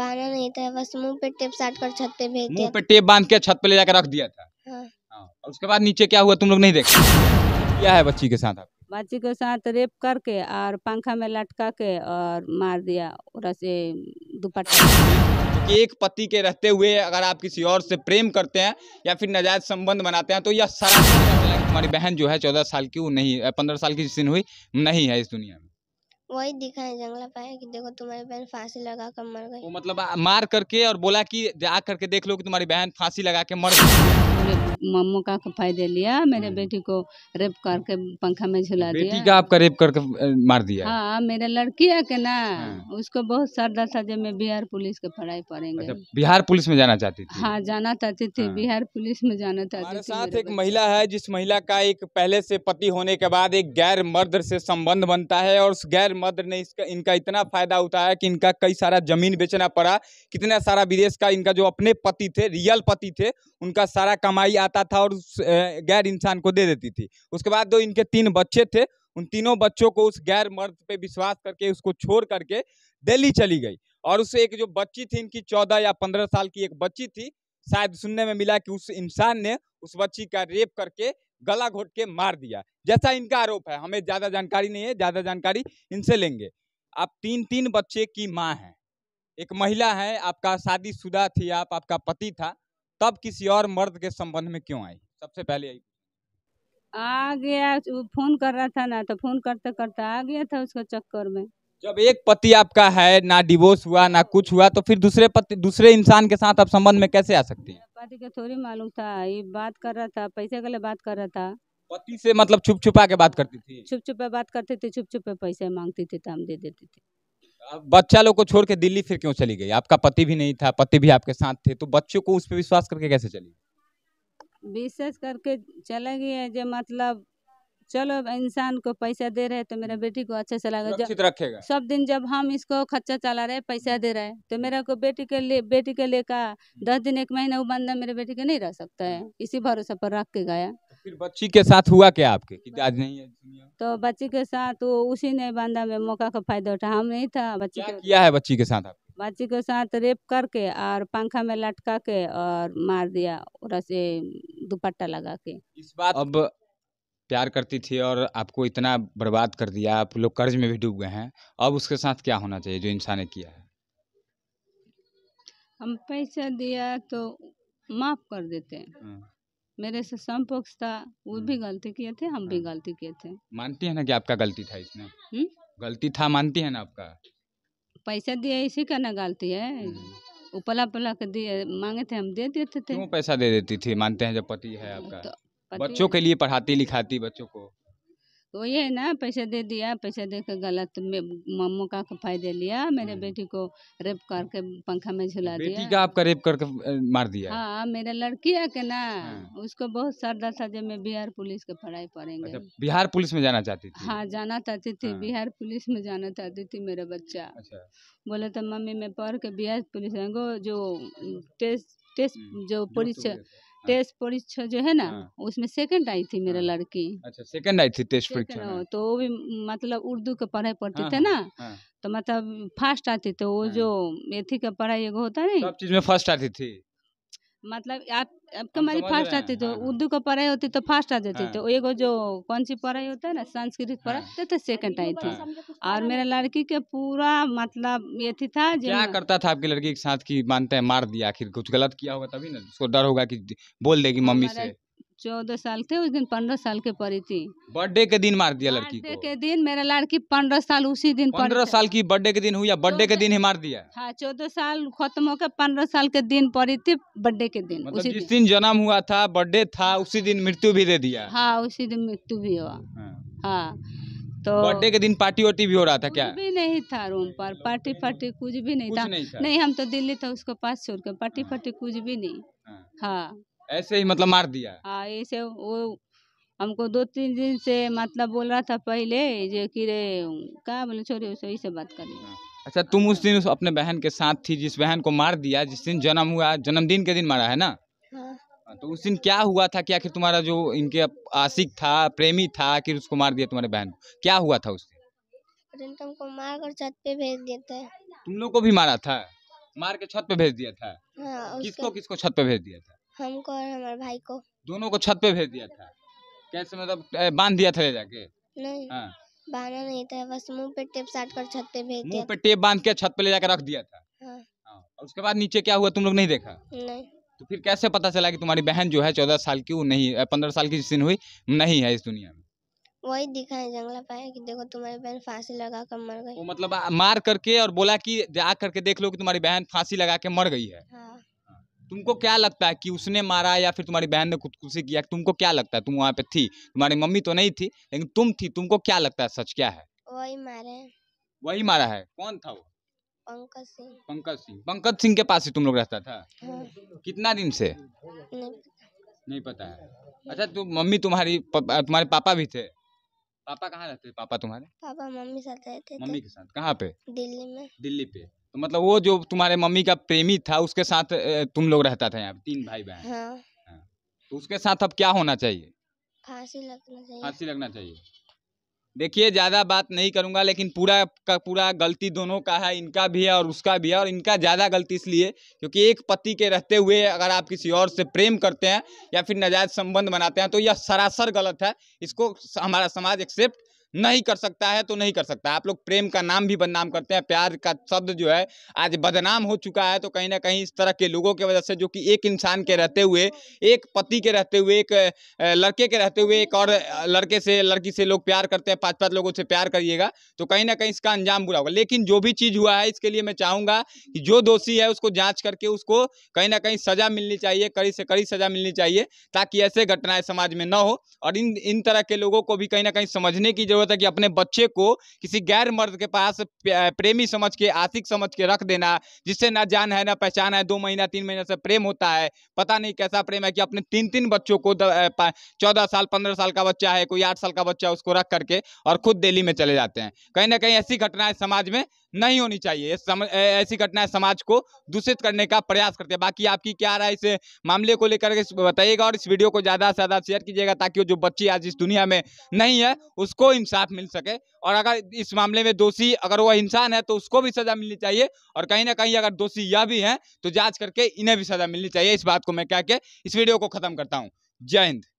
बांधा नहीं था बस मुंह पे टेप साट कर छत पे भेज मुंह पे टेप बांध के छत पे ले जाकर रख दिया था हाँ।, हाँ। और उसके बाद नीचे क्या हुआ तुम लोग नहीं देखे क्या है बच्ची के साथ बच्ची के साथ रेप करके और पंखा में लटका के और मार दिया और ऐसे दुपट्टा एक पति के रहते हुए अगर आप किसी और से प्रेम करते हैं या फिर नजायज संबंध बनाते हैं तो यह सारा हमारी बहन जो है चौदह साल की वो नहीं पंद्रह साल की जिस दिन हुई नहीं है इस दुनिया में वही है जंगला पाए कि देखो तुम्हारी बहन फांसी लगा कर मर गई वो मतलब मार करके और बोला कि जा करके देख लो कि तुम्हारी बहन फांसी लगा के मर गई मम्मो का के लिया मेरे हम्म। बेटी को रेप करके पंखा में झुला बेटी का दिया आपका रेप करके मार दिया हाँ मेरे लड़की है के ना हाँ। उसको बहुत सर दस जब बिहार पुलिस के पढ़ाई अच्छा बिहार पुलिस में जाना चाहती थी हाँ जाना चाहती थी हाँ। बिहार पुलिस में जाना चाहती थी साथ एक महिला है जिस महिला का एक पहले से पति होने के बाद एक गैर मर्द से संबंध बनता है और उस गैर मद्र ने इसका इनका इतना फायदा उठाया कि इनका कई सारा जमीन बेचना पड़ा कितना सारा विदेश का इनका जो अपने पति थे रियल पति थे उनका सारा कमाई आता था और गैर इंसान को दे देती थी उसके बाद दो इनके तीन बच्चे थे उन तीनों बच्चों को उस गैर मर्द पे विश्वास करके उसको छोड़ करके दिल्ली चली गई और उससे एक जो बच्ची थी इनकी चौदह या पंद्रह साल की एक बच्ची थी शायद सुनने में मिला कि उस इंसान ने उस बच्ची का रेप करके गला घोट के मार दिया जैसा इनका आरोप है हमें ज़्यादा जानकारी नहीं है ज़्यादा जानकारी इनसे लेंगे आप तीन तीन बच्चे की माँ हैं एक महिला है आपका शादीशुदा थी आप आपका पति था तब किसी और मर्द के संबंध में क्यों आई सबसे पहले आई आ गया फोन कर रहा था ना तो फोन करते करते आ गया था उसके चक्कर में जब एक पति आपका है ना डिवोर्स हुआ ना कुछ हुआ तो फिर दूसरे पति दूसरे इंसान के साथ आप संबंध में कैसे आ सकती हैं पति का थोड़ी मालूम था ये बात कर रहा था पैसे के लिए बात कर रहा था पति से मतलब छुप छुपा के बात करती थी छुप छुपे बात करती थी छुप छुपे पैसे मांगती थी तो हम दे देते थे बच्चा लोग को छोड़ के दिल्ली फिर क्यों चली गई आपका पति भी नहीं था पति भी आपके साथ थे तो बच्चों को उस पर विश्वास करके कैसे चली विश्वास करके चले गए जो मतलब चलो इंसान को पैसा दे रहे तो मेरा हम्म। बेटी को अच्छे से लगा जब रखेगा सब दिन जब हम इसको खर्चा चला रहे पैसा हम्म। दे रहे तो मेरा को बेटी के लिए बेटी के लिए का हम्म। दस दिन एक महीना वो बंदा मेरे बेटी के नहीं रह सकता है इसी भरोसा पर रख के गया तो फिर बच्ची के साथ हुआ क्या आपके कि आज नहीं है तो बच्ची के साथ वो उसी ने बांधा में मौका का फायदा उठा हम नहीं था बच्ची क्या किया है बच्ची के साथ आप बच्ची के साथ रेप करके और पंखा में लटका के और मार दिया और से दुपट्टा लगा के इस बात अब प्यार करती थी और आपको इतना बर्बाद कर दिया आप लोग कर्ज में भी डूब गए हैं अब उसके साथ क्या होना चाहिए जो इंसान ने किया है हम पैसा दिया तो माफ़ कर देते हैं हाँ। मेरे से संपोक्ष था वो भी हाँ। गलती किए थे हम भी हाँ। गलती किए थे मानती है ना कि आपका गलती था इसमें गलती था मानती है ना आपका पैसा दिया इसी का ना गलती है उपला हम्म। पला के दिए मांगे थे हम दे देते थे क्यों पैसा दे देती थी मानते हैं जब पति है तो आपका तो बच्चों के लिए पढ़ाती लिखाती बच्चों को तो ये है ना पैसा दे दिया पैसा दे कर गलत मम्मू का फायदे लिया मेरे हम्म। बेटी को रेप करके पंखा में झुला दिया बेटी का आपका रेप करके मार दिया हाँ मेरा लड़की है के ना हाँ। उसको बहुत सरदा था जब मैं बिहार पुलिस के पढ़ाई पढ़ेंगे अच्छा, बिहार पुलिस में जाना चाहती थी हाँ जाना चाहती थी हाँ। बिहार पुलिस में जाना चाहती थी मेरा बच्चा अच्छा। बोले तो मम्मी मैं पढ़ के बिहार पुलिस जो टेस्ट टेस्ट हम्म, जो तो पुलिस हाँ। टेस्ट परीक्षा जो है ना हाँ। उसमें सेकंड आई थी मेरा हाँ। लड़की अच्छा सेकंड आई थी टेस्ट परीक्षा तो वो भी मतलब उर्दू के पढ़ाई पढ़ते थे ना तो मतलब फर्स्ट आती थी वो जो मेथी का पढ़ाई होता नहीं सब चीज में फर्स्ट आती थी मतलब आप आपका तो हमारी फास्ट आती तो हाँ, हाँ। उर्दू का पढ़ाई होती तो फास्ट आ जाती तो एगो जो कौन सी पढ़ाई होता है ना संस्कृत हाँ। पढ़ाई तो सेकंड तो आई थी और मेरा लड़की के पूरा मतलब ये थी था क्या करता था आपकी लड़की के साथ की मानते हैं मार दिया आखिर कुछ गलत किया होगा तभी ना उसको डर होगा कि बोल देगी मम्मी से चौदह साल थे उस दिन पंद्रह साल के पड़ी थी बर्थडे के दिन मार दिया लड़की को के दिन मेरा लड़की पंद्रह साल उसी दिन पंद्रह साल की बर्थडे के दिन हुई या बर्थडे के दिन ही मार दिया हाँ चौदह साल खत्म होकर पंद्रह साल के दिन पड़ी थी बर्थडे के दिन मतलब उसी जिस दिन जन्म हुआ था बर्थडे था उसी दिन मृत्यु भी दे दिया हाँ उसी दिन मृत्यु भी हुआ हाँ, हाँ तो बर्थडे के दिन पार्टी वार्टी भी हो रहा था क्या भी नहीं था रूम पर पार्टी फार्टी कुछ भी नहीं था नहीं हम तो दिल्ली था उसको पास छोड़ कर पार्टी फार्टी कुछ भी नहीं हाँ, हाँ। ऐसे ही मतलब मार दिया हाँ ऐसे वो हमको दो तीन दिन से मतलब बोल रहा था पहले जो कि रे क्या बोले उसे ही से बात कर लिया अच्छा तुम उस दिन उस अपने बहन के साथ थी जिस बहन को मार दिया जिस दिन जन्म हुआ जन्मदिन के दिन मारा है ना हाँ। हाँ, तो उस दिन क्या हुआ था कि आखिर तुम्हारा जो इनके आशिक था प्रेमी था आखिर उसको मार दिया तुम्हारे बहन को क्या हुआ था उस दिन तुमको मार कर छत पे भेज दिया था तुम लोग को भी मारा था मार के छत पे भेज दिया था हाँ, किसको किसको छत पे भेज दिया था हमको और हमारे भाई को दोनों को छत पे भेज दिया था कैसे मतलब बांध दिया था ले जाके नहीं हाँ। बांधा नहीं था बस मुंह पे टेप साट कर छत पे भेज मुंह पे टेप बांध के छत पे ले जाकर रख दिया था हाँ।, हाँ उसके बाद नीचे क्या हुआ तुम लोग नहीं देखा नहीं तो फिर कैसे पता चला की तुम्हारी बहन जो है चौदह साल की वो नहीं पंद्रह साल की जिस हुई नहीं है इस दुनिया में वही दिखा है जंगला पाया कि देखो तुम्हारी बहन फांसी लगा कर मर गई वो मतलब मार करके और बोला कि जा करके देख लो कि तुम्हारी बहन फांसी लगा के मर गई है हाँ। तुमको क्या लगता है कि उसने मारा या फिर तुम्हारी बहन ने खुदकुशी किया तुमको क्या लगता है तुम वहाँ पे थी तुम्हारी मम्मी तो नहीं थी लेकिन तुम थी तुमको क्या लगता है सच क्या है वही है वही मारा है कौन था वो पंकज सिंह पंकज सिंह पंकज सिंह के पास ही तुम लोग रहता था हाँ। कितना दिन से नहीं, पता है अच्छा तुम तो मम्मी तुम्हारी तुम्हारे पापा भी थे पापा कहाँ रहते पापा तुम्हारे पापा मम्मी साथ रहते मम्मी के साथ कहाँ पे दिल्ली में दिल्ली पे तो मतलब वो जो तुम्हारे मम्मी का प्रेमी था उसके साथ तुम लोग रहता था यहाँ तीन भाई बहन हाँ।, हाँ। तो उसके साथ अब क्या होना चाहिए फांसी लगना चाहिए फांसी लगना चाहिए देखिए ज़्यादा बात नहीं करूंगा लेकिन पूरा का पूरा गलती दोनों का है इनका भी है और उसका भी है और इनका ज़्यादा गलती इसलिए क्योंकि एक पति के रहते हुए अगर आप किसी और से प्रेम करते हैं या फिर नजायज संबंध बनाते हैं तो यह सरासर गलत है इसको हमारा समाज एक्सेप्ट नहीं कर सकता है तो नहीं कर सकता आप लोग प्रेम का नाम भी बदनाम करते हैं प्यार का शब्द जो है आज बदनाम हो चुका है तो कहीं ना कहीं इस तरह के लोगों की वजह से जो कि एक इंसान के रहते हुए एक पति के रहते हुए एक लड़के के रहते हुए एक और लड़के से लड़की से लोग प्यार करते हैं पाँच पाँच लोगों से प्यार करिएगा तो कहीं ना कहीं इसका अंजाम बुरा होगा लेकिन जो भी चीज़ हुआ है इसके लिए मैं चाहूँगा कि जो दोषी है उसको जाँच करके उसको कहीं ना कहीं सजा मिलनी चाहिए कड़ी से कड़ी सजा मिलनी चाहिए ताकि ऐसे घटनाएं समाज में न हो और इन इन तरह के लोगों को भी कहीं ना कहीं समझने की जरूरत जरूरत है कि अपने बच्चे को किसी गैर मर्द के पास प्रेमी समझ के आशिक समझ के रख देना जिससे ना जान है ना पहचान है दो महीना तीन महीना से प्रेम होता है पता नहीं कैसा प्रेम है कि अपने तीन तीन बच्चों को चौदह साल पंद्रह साल का बच्चा है कोई आठ साल का बच्चा उसको रख करके और खुद दिल्ली में चले जाते हैं कहीं ना कहीं ऐसी घटनाएं समाज में नहीं होनी चाहिए ऐसी घटनाएं समाज को दूषित करने का प्रयास करते हैं बाकी आपकी क्या राय इस मामले को लेकर के बताइएगा और इस वीडियो को ज़्यादा से ज़्यादा शेयर कीजिएगा ताकि जो बच्ची आज इस दुनिया में नहीं है उसको इन इंसाफ मिल सके और अगर इस मामले में दोषी अगर वह इंसान है तो उसको भी सजा मिलनी चाहिए और कहीं ना कहीं अगर दोषी यह भी है तो जाँच करके इन्हें भी सजा मिलनी चाहिए इस बात को मैं कह के इस वीडियो को खत्म करता हूँ जय हिंद